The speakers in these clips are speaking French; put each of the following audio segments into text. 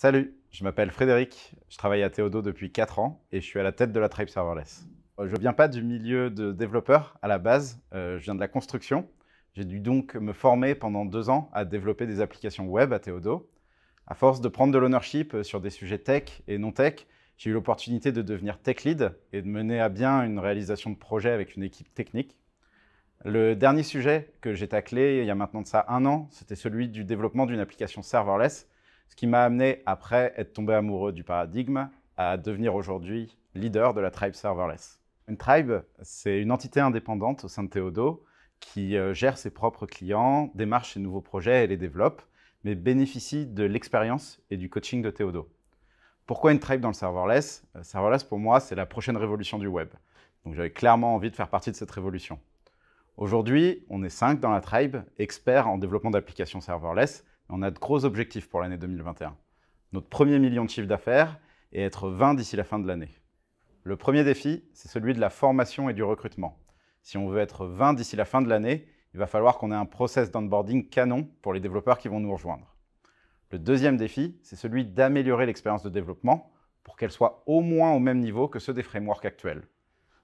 Salut, je m'appelle Frédéric, je travaille à Théodo depuis 4 ans et je suis à la tête de la Tribe Serverless. Euh, je ne viens pas du milieu de développeur à la base, euh, je viens de la construction. J'ai dû donc me former pendant deux ans à développer des applications web à Théodo. À force de prendre de l'ownership euh, sur des sujets tech et non tech, j'ai eu l'opportunité de devenir tech lead et de mener à bien une réalisation de projet avec une équipe technique. Le dernier sujet que j'ai taclé il y a maintenant de ça un an, c'était celui du développement d'une application serverless ce qui m'a amené, après être tombé amoureux du paradigme, à devenir aujourd'hui leader de la tribe serverless. Une tribe, c'est une entité indépendante au sein de Théodo qui euh, gère ses propres clients, démarche ses nouveaux projets et les développe, mais bénéficie de l'expérience et du coaching de Théodo. Pourquoi une tribe dans le serverless euh, Serverless, pour moi, c'est la prochaine révolution du web. Donc j'avais clairement envie de faire partie de cette révolution. Aujourd'hui, on est cinq dans la tribe, experts en développement d'applications serverless, on a de gros objectifs pour l'année 2021. Notre premier million de chiffre d'affaires et être 20 d'ici la fin de l'année. Le premier défi, c'est celui de la formation et du recrutement. Si on veut être 20 d'ici la fin de l'année, il va falloir qu'on ait un process d'onboarding canon pour les développeurs qui vont nous rejoindre. Le deuxième défi, c'est celui d'améliorer l'expérience de développement pour qu'elle soit au moins au même niveau que ceux des frameworks actuels.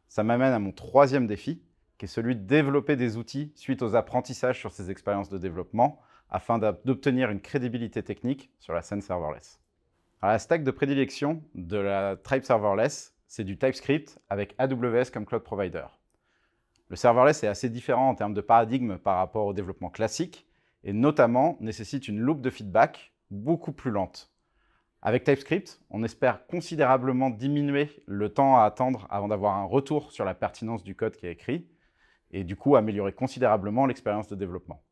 Ça m'amène à mon troisième défi, qui est celui de développer des outils suite aux apprentissages sur ces expériences de développement afin d'obtenir une crédibilité technique sur la scène serverless. la stack de prédilection de la Tribe Serverless, c'est du TypeScript avec AWS comme cloud provider. Le serverless est assez différent en termes de paradigme par rapport au développement classique et notamment nécessite une loupe de feedback beaucoup plus lente. Avec TypeScript, on espère considérablement diminuer le temps à attendre avant d'avoir un retour sur la pertinence du code qui est écrit et du coup améliorer considérablement l'expérience de développement.